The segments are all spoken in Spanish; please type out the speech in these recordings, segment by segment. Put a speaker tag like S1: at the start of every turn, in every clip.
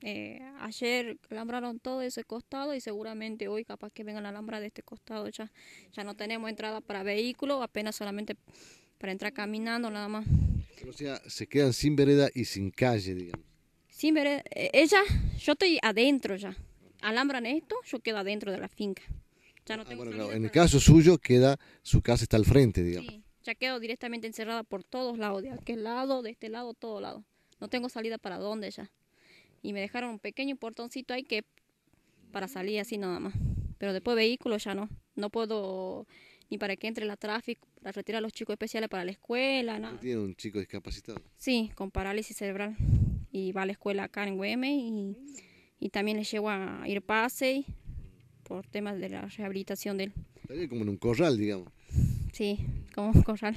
S1: Eh, ayer alambraron todo ese costado y seguramente hoy capaz que vengan a alambrar de este costado ya. Ya no tenemos entrada para vehículos, apenas solamente para entrar caminando nada más.
S2: o sea, se quedan sin vereda y sin calle, digamos.
S1: Sin vereda. Eh, ella, yo estoy adentro ya. Alambran esto, yo quedo adentro de la finca. Ya no ah, tengo En
S2: el caso suyo queda, su casa está al frente, digamos.
S1: ya quedo directamente encerrada por todos lados, de aquel lado, de este lado, todo lado. No tengo salida para dónde ya y me dejaron un pequeño portoncito ahí que para salir así nada más. Pero después vehículo ya no. No puedo ni para que entre la tráfico, para retirar a los chicos especiales para la escuela, nada. ¿Tiene
S2: un chico discapacitado?
S1: Sí, con parálisis cerebral. Y va a la escuela acá en UM y, y también le llevo a ir pase por temas de la rehabilitación de
S2: él. como en un corral, digamos.
S1: Sí, como un corral.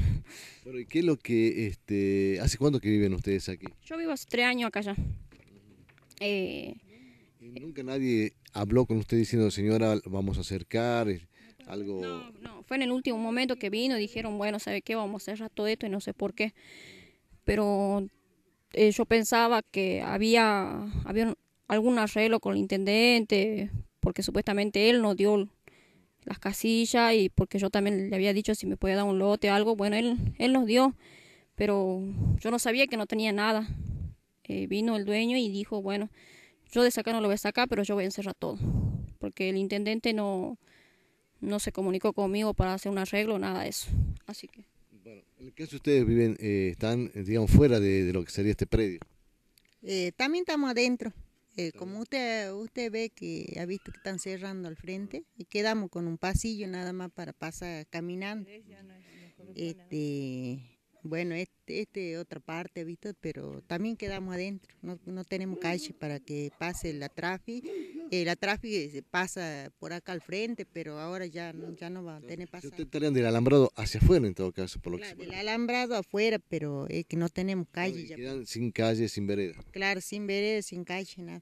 S2: qué lo que, este, hace cuánto que viven ustedes aquí?
S1: Yo vivo hace tres años acá ya. Eh, nunca
S2: nadie habló con usted diciendo, señora, vamos a acercar? Algo... No, no,
S1: fue en el último momento que vino, dijeron, bueno, ¿sabe qué? Vamos a cerrar todo esto y no sé por qué. Pero eh, yo pensaba que había, había algún arreglo con el intendente, porque supuestamente él nos dio las casillas y porque yo también le había dicho si me podía dar un lote o algo, bueno, él, él nos dio, pero yo no sabía que no tenía nada. Eh, vino el dueño y dijo, bueno, yo de sacar no lo voy a sacar, pero yo voy a encerrar todo. Porque el intendente no, no se comunicó conmigo para hacer un arreglo, nada de eso. Así que...
S2: Bueno, en el caso ustedes viven, eh, están, digamos, fuera de, lo que sería este predio.
S1: Eh, también estamos
S3: adentro. como usted, usted ve que ha visto que están cerrando al frente y quedamos con un pasillo nada más para pasar caminando. Este, bueno, este, este otra parte, ¿visto? pero también quedamos adentro. No, no tenemos calle para que pase la tráfico. Eh, la tráfico eh, pasa por acá al frente, pero ahora ya, no, ya no va a tener paso. Ustedes
S2: estarían del alambrado hacia afuera en todo caso, por lo claro,
S3: alambrado afuera, pero es que no tenemos calle. quedan
S2: sin calle, sin vereda.
S3: Claro, sin vereda, sin calle, nada.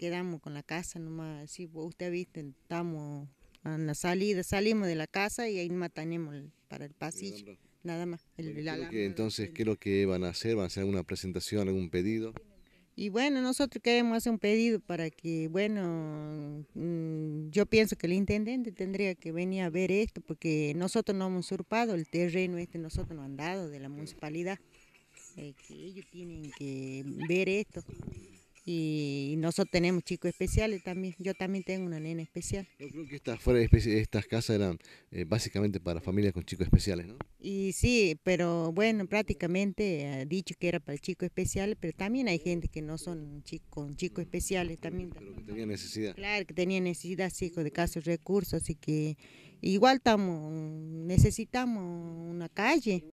S3: Quedamos con la casa nomás. Sí, usted visto, estamos en la salida, salimos de la casa y ahí matanemos para el pasillo nada más. El,
S2: entonces, ¿qué es lo que van a hacer? ¿Van a hacer alguna presentación, algún pedido?
S3: Y bueno, nosotros queremos hacer un pedido para que, bueno, mm, yo pienso que el intendente tendría que venir a ver esto, porque nosotros no hemos usurpado el terreno este, nosotros no han dado de la municipalidad, ellos tienen que ver esto y nosotros tenemos chicos especiales también. Yo también tengo una nena especial.
S2: Yo creo que estas, estas casas eran eh, básicamente para familias con chicos especiales, ¿no?
S3: Y sí, pero bueno, prácticamente ha eh, dicho que era para chicos especiales, pero también hay gente que no son chicos, con chicos especiales también. Pero
S2: que tenía necesidad.
S3: Claro, que tenía necesidad, sí, de casos recursos, así que igual estamos, necesitamos una calle.